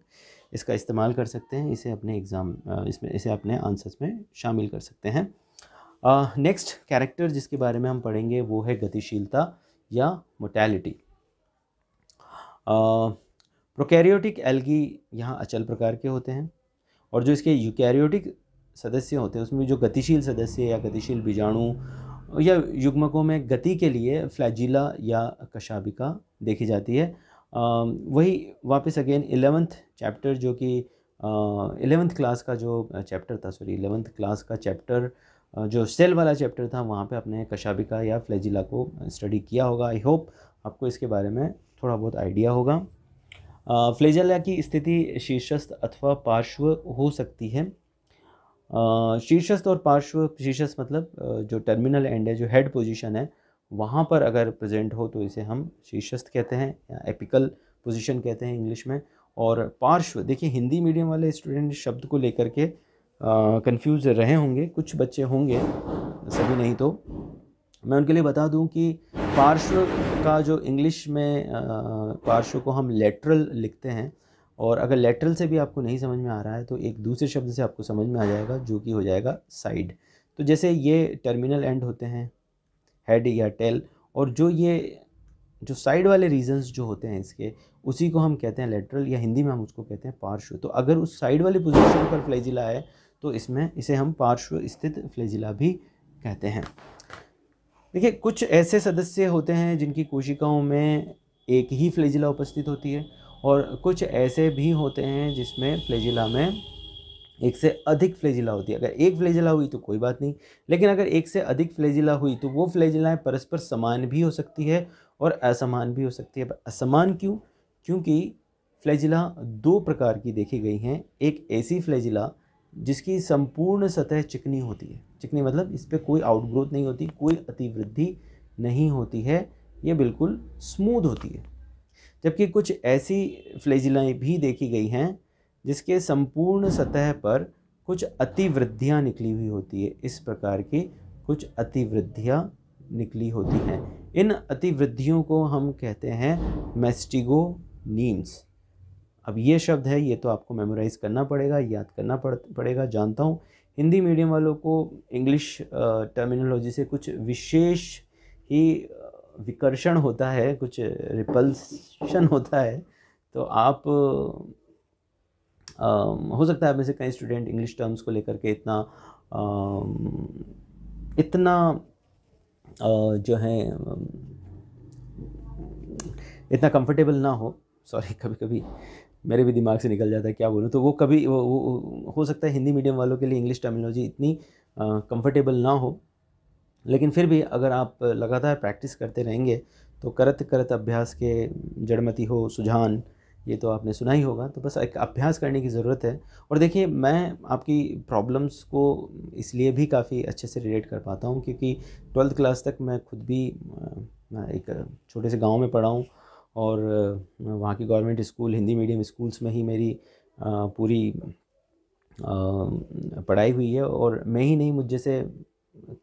इसका इस्तेमाल कर सकते हैं इसे अपने एग्ज़ाम इसमें इसे अपने आंसर्स में शामिल कर सकते हैं नेक्स्ट कैरेक्टर जिसके बारे में हम पढ़ेंगे वो है गतिशीलता या मोटेलिटी प्रोकैरियोटिक एल्गी यहाँ अचल प्रकार के होते हैं और जो इसके यूकैरियोटिक सदस्य होते हैं उसमें जो गतिशील सदस्य या गतिशील बीजाणु या युग्मकों में गति के लिए फ्लैजिला या कशाबिका देखी जाती है आ, वही वापस अगेन एलेवंथ चैप्टर जो कि एलेवंथ क्लास का जो चैप्टर था सॉरी एलेवंथ क्लास का चैप्टर जो सेल वाला चैप्टर था वहाँ पे आपने कशाबिका या फ्लैजिला को स्टडी किया होगा आई होप आपको इसके बारे में थोड़ा बहुत आइडिया होगा फ्लेजिला की स्थिति शीर्षस्थ अथवा पार्श्व हो सकती है शीर्षस्थ और पार्श्व शीर्षस्थ मतलब जो टर्मिनल एंड है जो हेड पोजिशन है वहाँ पर अगर प्रेजेंट हो तो इसे हम शीर्षस्थ कहते हैं या एपिकल पोजिशन कहते हैं इंग्लिश में और पार्श्व देखिए हिंदी मीडियम वाले स्टूडेंट शब्द को लेकर के कंफ्यूज रहे होंगे कुछ बच्चे होंगे सभी नहीं तो मैं उनके लिए बता दूं कि पार्श्व का जो इंग्लिश में पार्श्व को हम लेटरल लिखते हैं और अगर लेटरल से भी आपको नहीं समझ में आ रहा है तो एक दूसरे शब्द से आपको समझ में आ जाएगा जो कि हो जाएगा साइड तो जैसे ये टर्मिनल एंड होते हैं हेड या टेल और जो ये जो साइड वाले रीजंस जो होते हैं इसके उसी को हम कहते हैं लेटरल या हिंदी में हम उसको कहते हैं पार्श्व तो अगर उस साइड वाली पोजीशन पर फ्लैजिला है तो इसमें इसे हम पार्श्व स्थित फ्लेजिला भी कहते हैं देखिए कुछ ऐसे सदस्य होते हैं जिनकी कोशिकाओं में एक ही फ्लेजिला उपस्थित होती है और कुछ ऐसे भी होते हैं जिसमें फ्लेजिला में एक से अधिक फ्लेजिला होती है अगर एक फ्लेजिला हुई तो कोई बात नहीं लेकिन अगर एक से अधिक फ्लेजिला हुई तो वो फ्लेजिलाएँ परस्पर समान भी हो सकती है और असमान भी हो सकती है असमान क्यों क्योंकि फ्लेजिला दो प्रकार की देखी गई हैं एक ऐसी फ्लैजिला जिसकी संपूर्ण सतह चिकनी होती है चिकनी मतलब इस पर कोई आउटग्रोथ नहीं होती कोई अतिवृद्धि नहीं होती है ये बिल्कुल स्मूद होती है जबकि कुछ ऐसी फ्लेजिलाएँ भी देखी गई हैं जिसके संपूर्ण सतह पर कुछ अतिवृद्धियाँ निकली हुई होती है इस प्रकार की कुछ अतिवृद्धियाँ निकली होती हैं इन अतिवृद्धियों को हम कहते हैं मेस्टिगो नीम्स अब ये शब्द है ये तो आपको मेमोराइज़ करना पड़ेगा याद करना पड़ पड़ेगा जानता हूँ हिंदी मीडियम वालों को इंग्लिश टर्मिनोलॉजी से कुछ विशेष ही विकर्षण होता है कुछ रिपल्सन होता है तो आप आ, हो सकता है आप में से कई स्टूडेंट इंग्लिश टर्म्स को लेकर के इतना आ, इतना आ, जो है इतना कंफर्टेबल ना हो सॉरी कभी कभी मेरे भी दिमाग से निकल जाता है क्या बोलूँ तो वो कभी वो, वो हो सकता है हिंदी मीडियम वालों के लिए इंग्लिश टर्मिनोलॉजी इतनी कंफर्टेबल ना हो लेकिन फिर भी अगर आप लगातार प्रैक्टिस करते रहेंगे तो करत करत अभ्यास के जड़मती हो सुझान ये तो आपने सुना ही होगा तो बस एक अभ्यास करने की ज़रूरत है और देखिए मैं आपकी प्रॉब्लम्स को इसलिए भी काफ़ी अच्छे से रिलेट कर पाता हूँ क्योंकि ट्वेल्थ क्लास तक मैं खुद भी एक छोटे से गांव में पढ़ा हूँ और वहाँ की government school Hindi medium schools में ही मेरी पूरी पढ़ाई हुई है और मैं ही नहीं मुझ जैसे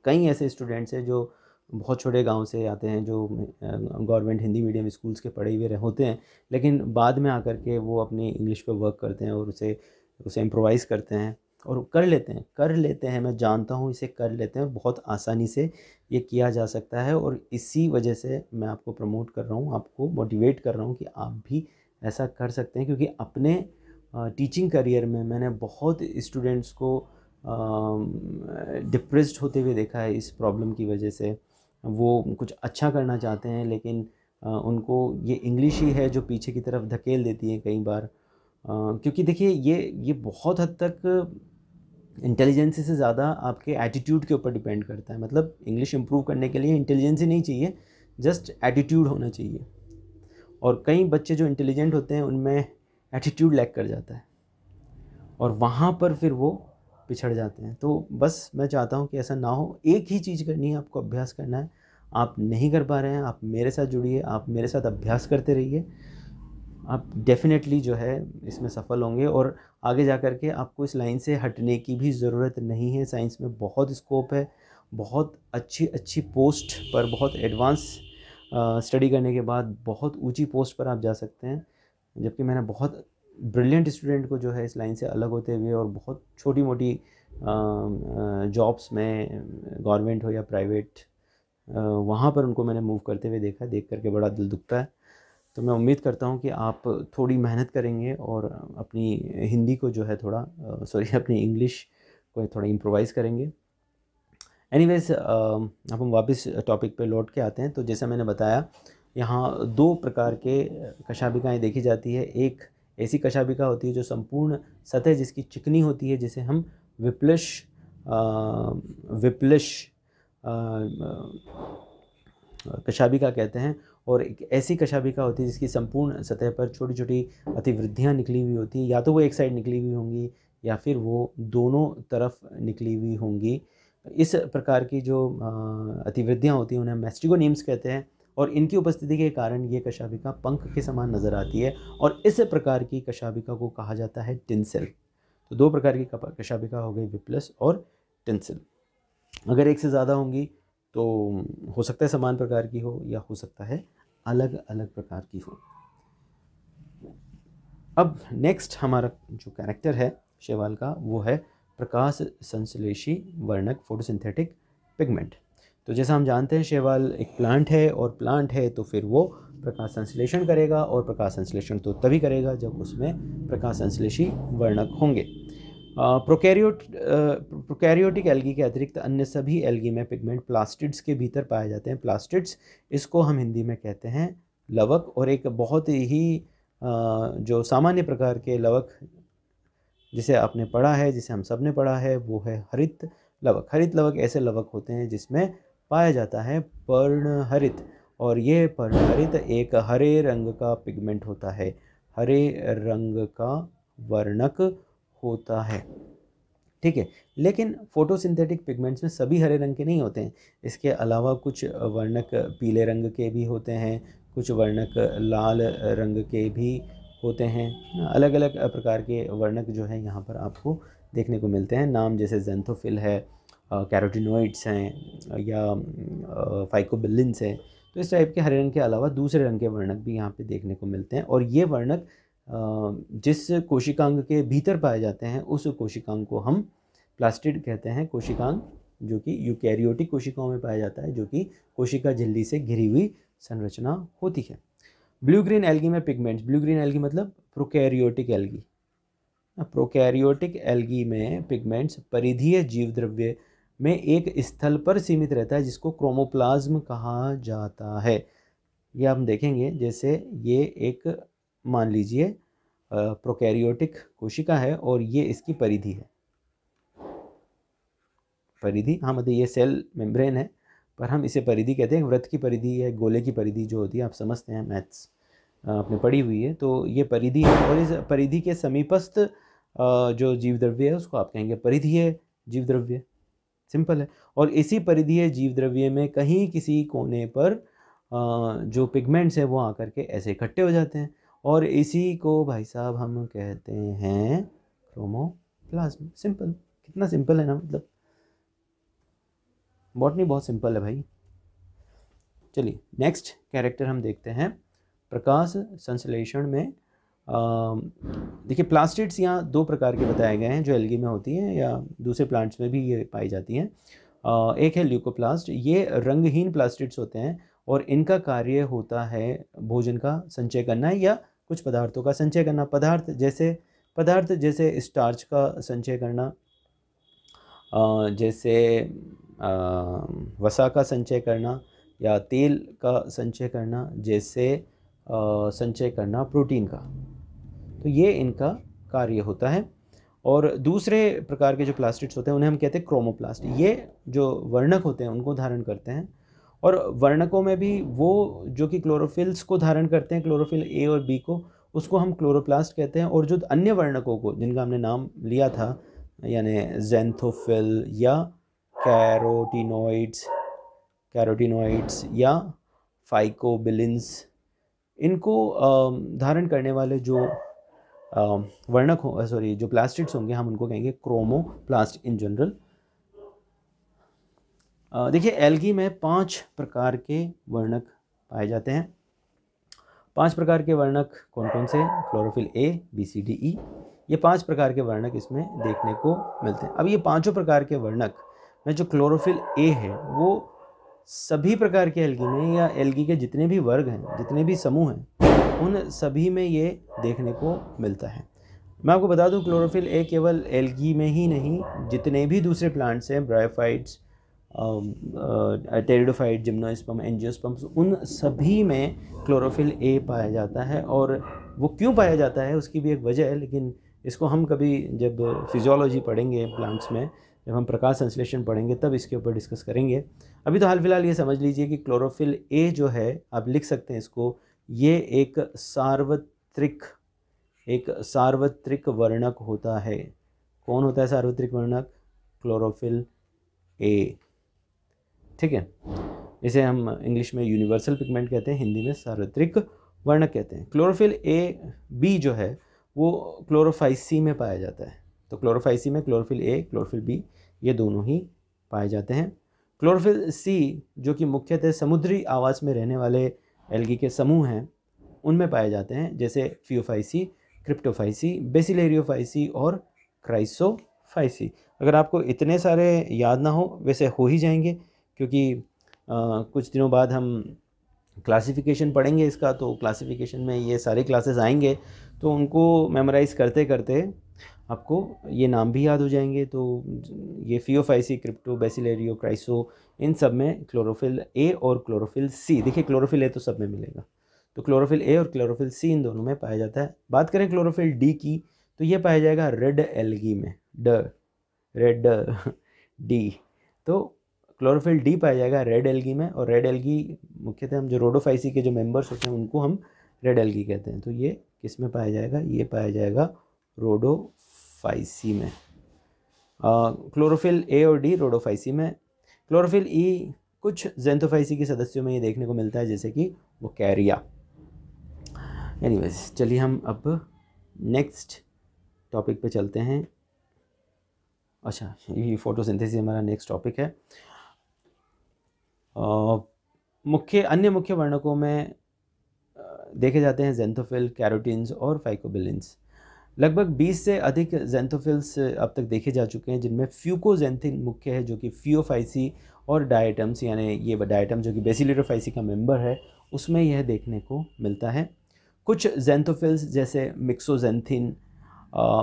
कई ऐसे स्टूडेंट्स हैं जो बहुत छोटे गांव से आते हैं जो गवर्नमेंट हिंदी मीडियम स्कूल्स के पढ़े हुए होते हैं लेकिन बाद में आकर के वो अपनी इंग्लिश पर वर्क करते हैं और उसे उसे इम्प्रोवाइज़ करते हैं और कर लेते हैं कर लेते हैं मैं जानता हूँ इसे कर लेते हैं बहुत आसानी से ये किया जा सकता है और इसी वजह से मैं आपको प्रमोट कर रहा हूँ आपको मोटिवेट कर रहा हूँ कि आप भी ऐसा कर सकते हैं क्योंकि अपने टीचिंग करियर में मैंने बहुत स्टूडेंट्स को डिप्रेस्ड होते हुए देखा है इस प्रॉब्लम की वजह से वो कुछ अच्छा करना चाहते हैं लेकिन उनको ये इंग्लिश ही है जो पीछे की तरफ धकेल देती है कई बार क्योंकि देखिए ये ये बहुत हद तक इंटेलिजेंसी से ज़्यादा आपके एटीट्यूड के ऊपर डिपेंड करता है मतलब इंग्लिश इम्प्रूव करने के लिए इंटेलिजेंसी नहीं चाहिए जस्ट एटीट्यूड होना चाहिए और कई बच्चे जो इंटेलिजेंट होते हैं उनमें एटीट्यूड लैक कर जाता है और वहाँ पर फिर वो पिछड़ जाते हैं तो बस मैं चाहता हूँ कि ऐसा ना हो एक ही चीज़ करनी है आपको अभ्यास करना है आप नहीं कर पा रहे हैं आप मेरे साथ जुड़िए आप मेरे साथ अभ्यास करते रहिए आप डेफिनेटली जो है इसमें सफल होंगे और आगे जा कर के आपको इस लाइन से हटने की भी ज़रूरत नहीं है साइंस में बहुत स्कोप है बहुत अच्छी अच्छी पोस्ट पर बहुत एडवांस स्टडी करने के बाद बहुत ऊंची पोस्ट पर आप जा सकते हैं जबकि मैंने बहुत ब्रिलियंट स्टूडेंट को जो है इस लाइन से अलग होते हुए और बहुत छोटी मोटी जॉब्स में गवर्नमेंट हो या प्राइवेट वहाँ पर उनको मैंने मूव करते हुए देखा देख करके बड़ा दिल दुखता है तो मैं उम्मीद करता हूँ कि आप थोड़ी मेहनत करेंगे और अपनी हिंदी को जो है थोड़ा सॉरी अपनी इंग्लिश को थोड़ा इम्प्रोवाइज़ करेंगे एनीवेज अब हम वापस टॉपिक पे लौट के आते हैं तो जैसा मैंने बताया यहाँ दो प्रकार के कशाबिकाएँ देखी जाती है एक ऐसी कशाबिका होती है जो संपूर्ण सतह जिसकी चिकनी होती है जिसे हम विप्लश विप्लश कशाबिका कहते हैं और एक ऐसी कशाबिका होती है जिसकी संपूर्ण सतह पर छोटी छोटी अतिवृद्धियाँ निकली हुई होती है या तो वो एक साइड निकली हुई होंगी या फिर वो दोनों तरफ निकली हुई होंगी इस प्रकार की जो अतिवृद्धियाँ होती हैं उन्हें मेस्टिगोनीम्स कहते हैं और इनकी उपस्थिति के कारण ये कशाबिका पंख के समान नज़र आती है और इस प्रकार की कशाबिका को कहा जाता है टिंसिल तो दो प्रकार की कशाबिका हो गई विप्लस और टिंसिल अगर एक से ज़्यादा होंगी तो हो सकता है समान प्रकार की हो या हो सकता है अलग अलग प्रकार की हो अब नेक्स्ट हमारा जो कैरेक्टर है शैवाल का वो है प्रकाश संश्लेषी वर्णक फोटोसिंथेटिक पिगमेंट तो जैसा हम जानते हैं शैवाल एक प्लांट है और प्लांट है तो फिर वो प्रकाश संश्लेषण करेगा और प्रकाश संश्लेषण तो तभी करेगा जब उसमें प्रकाश संश्लेषी वर्णक होंगे प्रोकैरियोट प्रोकैरियोटिक एल्गी के अतिरिक्त अन्य सभी एल्गी में पिगमेंट प्लास्टिड्स के भीतर पाए जाते हैं प्लास्टिड्स इसको हम हिंदी में कहते हैं लवक और एक बहुत ही जो सामान्य प्रकार के लवक जिसे आपने पढ़ा है जिसे हम सब ने पढ़ा है वो है हरित लवक हरित लवक ऐसे लवक होते हैं जिसमें पाया जाता है पर्णहरित और ये पर्णहरित एक हरे रंग का पिगमेंट होता है हरे रंग का वर्णक होता है ठीक है लेकिन फोटोसिंथेटिक पिगमेंट्स में सभी हरे रंग के नहीं होते हैं इसके अलावा कुछ वर्णक पीले रंग के भी होते हैं कुछ वर्णक लाल रंग के भी होते हैं अलग अलग प्रकार के वर्णक जो है यहाँ पर आपको देखने को मिलते हैं नाम जैसे जेंथोफिल है कैरोटिनोइड्स हैं या फाइकोबिलिन्स हैं तो इस टाइप के हरे रंग के अलावा दूसरे रंग के वर्णक भी यहाँ पे देखने को मिलते हैं और ये वर्णक जिस कोशिकांग के भीतर पाए जाते हैं उस कोशिकांग को हम प्लास्टिड कहते हैं कोशिकांग जो कि यूकैरियोटिक कोशिकाओं में पाया जाता है जो कि कोशिका झिल्ली से घिरी हुई संरचना होती है ब्लू ग्रीन एल्गी में पिगमेंट्स ब्लू ग्रीन एल्गी मतलब प्रोकैरियोटिक एल्गी प्रोकैरियोटिक एल्गी में पिगमेंट्स परिधीय जीव द्रव्य में एक स्थल पर सीमित रहता है जिसको क्रोमोप्लाज्म कहा जाता है ये हम देखेंगे जैसे ये एक मान लीजिए प्रोकैरियोटिक कोशिका है और ये इसकी परिधि है परिधि हाँ मतलब ये सेल मेम्ब्रेन है पर हम इसे परिधि कहते हैं व्रत की परिधि या गोले की परिधि जो होती है आप समझते हैं मैथ्स आपने पढ़ी हुई है तो ये परिधि है और इस परिधि के समीपस्थ जो जीव द्रव्य है उसको आप कहेंगे परिधि जीव द्रव्य सिंपल है और इसी परिधि जीव द्रव्य में कहीं किसी कोने पर जो पिगमेंट्स हैं वो आकर के ऐसे इकट्ठे हो जाते हैं और इसी को भाई साहब हम कहते हैं क्रोमोप्लाज्म सिंपल कितना सिंपल है ना मतलब बॉटनी बहुत सिंपल है भाई चलिए नेक्स्ट कैरेक्टर हम देखते हैं प्रकाश संश्लेषण में देखिए प्लास्टिड्स यहाँ दो प्रकार के बताए गए हैं जो एलगी में होती हैं या दूसरे प्लांट्स में भी ये पाई जाती हैं एक है ल्यूकोप्लास्ट ये रंगहीन प्लास्टिड्स होते हैं और इनका कार्य होता है भोजन का संचय करना या कुछ पदार्थों का संचय करना पदार्थ जैसे पदार्थ जैसे स्टार्च का संचय करना जैसे वसा का संचय करना या तेल का संचय करना जैसे संचय करना प्रोटीन का तो ये इनका कार्य होता है और दूसरे प्रकार के जो प्लास्टिक्स होते हैं उन्हें हम कहते हैं क्रोमोप्लास्ट ये जो वर्णक होते हैं उनको धारण करते हैं और वर्णकों में भी वो जो कि क्लोरोफिल्स को धारण करते हैं क्लोरोफिल ए और बी को उसको हम क्लोरोप्लास्ट कहते हैं और जो अन्य वर्णकों को जिनका हमने नाम लिया था यानी जेंथोफिल या कैरोटीनोइड्स कैरोटिनोइड्स या फाइकोबिलिन्स इनको धारण करने वाले जो वर्णक हो सॉरी जो प्लास्टिड्स होंगे हम उनको कहेंगे क्रोमोप्लास्ट इन जनरल देखिए एल्गी में पांच प्रकार के वर्णक पाए जाते हैं पांच प्रकार के वर्णक कौन कौन से chlorophyll A B C D E ये पांच प्रकार के वर्णक इसमें देखने को मिलते हैं अब ये पांचों प्रकार के वर्णक में जो क्लोरोफिल ए है वो सभी प्रकार के एल्गी में या एल्गी के जितने भी वर्ग हैं जितने भी समूह हैं उन सभी में ये देखने को मिलता है मैं आपको बता दूं क्लोरोफिल ए केवल एल्गी में ही नहीं जितने भी दूसरे प्लांट्स हैं ब्रायोफाइट्स टेरिडोफाइट जिम्नोस्पम एनजियोस्पम उन सभी में क्लोरोफिल ए पाया जाता है और वो क्यों पाया जाता है उसकी भी एक वजह है लेकिन इसको हम कभी जब फिजियोलॉजी पढ़ेंगे प्लांट्स में जब हम प्रकाश संश्लेषण पढ़ेंगे तब इसके ऊपर डिस्कस करेंगे अभी तो हाल फिलहाल ये समझ लीजिए कि क्लोरोफिल ए जो है आप लिख सकते हैं इसको ये एक सार्वत्रिक एक सार्वत्रिक वर्णक होता है कौन होता है सार्वत्रिक वर्णक क्लोरोफिल ए ठीक है इसे हम इंग्लिश में यूनिवर्सल पिगमेंट कहते हैं हिंदी में सार्वत्रिक वर्ण कहते हैं क्लोरोफिल ए बी जो है वो क्लोरोफाइसी में पाया जाता है तो क्लोरोफाइसी में क्लोरोफिल ए क्लोरोफिल बी ये दोनों ही पाए जाते हैं क्लोरोफिल सी जो कि मुख्यतः समुद्री आवास में रहने वाले एल्गी के समूह हैं उनमें पाए जाते हैं जैसे फ्योफाइसी क्रिप्टोफाइसी बेसिलेरियोफाइसी और क्राइसोफाइसी अगर आपको इतने सारे याद ना हो वैसे हो ही जाएंगे क्योंकि आ, कुछ दिनों बाद हम क्लासिफिकेशन पढ़ेंगे इसका तो क्लासिफिकेशन में ये सारे क्लासेस आएंगे तो उनको मेमोराइज़ करते करते आपको ये नाम भी याद हो जाएंगे तो ये फियोफाइसी क्रिप्टो बेसिलेरियो क्राइसो इन सब में क्लोरोफिल ए और क्लोरोफिल सी देखिए क्लोरोफिल ए तो सब में मिलेगा तो क्लोरोफिल ए और क्लोरोफिल सी इन दोनों में पाया जाता है बात करें क्लोरोफिल डी की तो ये पाया जाएगा रेड एलगी में ड रेड डी तो क्लोरोफिल डी पाया जाएगा रेड एलगी में और रेड एलगी मुख्यतः हम जो रोडोफाइसी के जो मेंबर्स होते हैं उनको हम रेड एलगी कहते हैं तो ये किस में पाया जाएगा ये पाया जाएगा रोडोफाइसी में क्लोरोफिल ए और डी रोडोफाइसी में क्लोरोफिल ई e, कुछ जेंथोफाइसी के सदस्यों में ये देखने को मिलता है जैसे कि वो कैरिया एनी चलिए हम अब नेक्स्ट टॉपिक पे चलते हैं अच्छा ये फोटोसिंथेसिस हमारा नेक्स्ट टॉपिक है मुख्य अन्य मुख्य वर्णकों में देखे जाते हैं जेंथोफिल कैरोटीन्स और फाइकोबिलिन्स लगभग 20 से अधिक जेंथोफिल्स अब तक देखे जा चुके हैं जिनमें फ्यूकोजेंथिन मुख्य है जो कि फ्योफाइसी और डायटम्स यानी ये डायटम जो कि बेसिलिटोफाइसी का मेंबर है उसमें यह देखने को मिलता है कुछ जेंथोफिल्स जैसे मिक्सोजेंथिन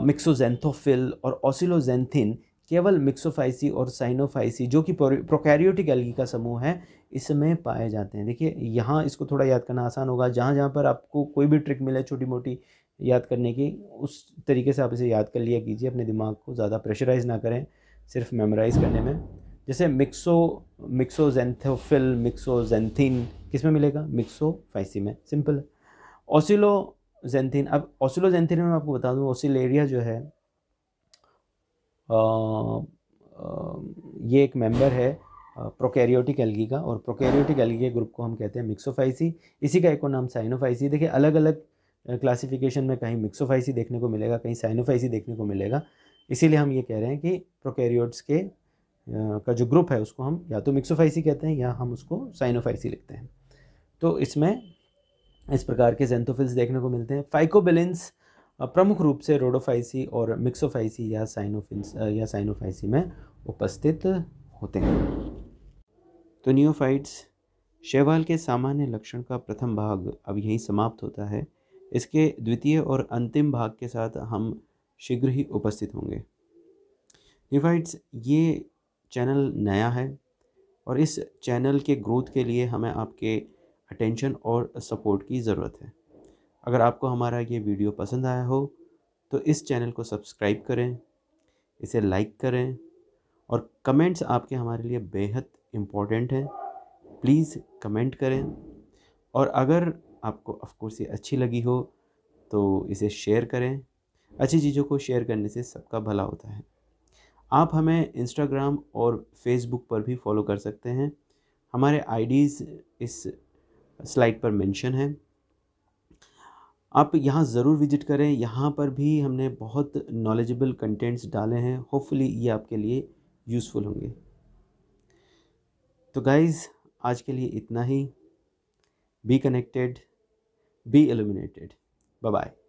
मिक्सोजेंथोफिल और ऑसिलोजेंथिन केवल मिक्सोफाइसी और साइनोफाइसी जो कि प्रोकैरियोटिक एल्गी का समूह है इसमें पाए जाते हैं देखिए यहाँ इसको थोड़ा याद करना आसान होगा जहाँ जहाँ पर आपको कोई भी ट्रिक मिले छोटी मोटी याद करने की उस तरीके से आप इसे याद कर लिया कीजिए अपने दिमाग को ज़्यादा प्रेशराइज ना करें सिर्फ मेमोराइज़ करने में जैसे मिक्सो मिक्सोजेंथोफिल मिक्सोजेंथिन किस में मिलेगा मिक्सोफाइसी में सिंपल है ऑसिलोजेंथिन अब ऑसिलोजेंथिन में मैं आपको बता दूँ ऑसिलेरिया जो है ये एक मेंबर है प्रोकैरियोटिक एल्गी का और प्रोकैरियोटिक एल्गी के ग्रुप को हम कहते हैं मिक्सोफाइसी इसी का एक और नाम साइनोफाइसी देखिए अलग अलग क्लासिफिकेशन में कहीं मिक्सोफाइसी देखने को मिलेगा कहीं साइनोफाइसी देखने को मिलेगा इसीलिए हम ये कह रहे हैं कि प्रोकैरियोट्स के का जो ग्रुप है उसको हम या तो मिक्सोफाइसी कहते हैं या हम उसको साइनोफाइसी लिखते हैं तो इसमें इस प्रकार के जेंथोफिल्स देखने को मिलते हैं फाइकोबिलेंस प्रमुख रूप से रोडोफाइसी और मिक्सोफाइसी या साइनोफिन्स या साइनोफाइसी में उपस्थित होते हैं तो नियोफाइट्स शैवाल के सामान्य लक्षण का प्रथम भाग अब यहीं समाप्त होता है इसके द्वितीय और अंतिम भाग के साथ हम शीघ्र ही उपस्थित होंगे नियोफाइट्स ये चैनल नया है और इस चैनल के ग्रोथ के लिए हमें आपके अटेंशन और सपोर्ट की ज़रूरत है अगर आपको हमारा ये वीडियो पसंद आया हो तो इस चैनल को सब्सक्राइब करें इसे लाइक करें और कमेंट्स आपके हमारे लिए बेहद इम्पॉर्टेंट हैं प्लीज़ कमेंट करें और अगर आपको ऑफकोर्स ये अच्छी लगी हो तो इसे शेयर करें अच्छी चीज़ों को शेयर करने से सबका भला होता है आप हमें इंस्टाग्राम और फेसबुक पर भी फॉलो कर सकते हैं हमारे आईडीज़ इस स्लाइड पर मेंशन हैं आप यहाँ ज़रूर विजिट करें यहाँ पर भी हमने बहुत नॉलेजेबल कंटेंट्स डाले हैं होपफुली ये आपके लिए यूज़फुल होंगे तो गाइज़ आज के लिए इतना ही be connected be bye bye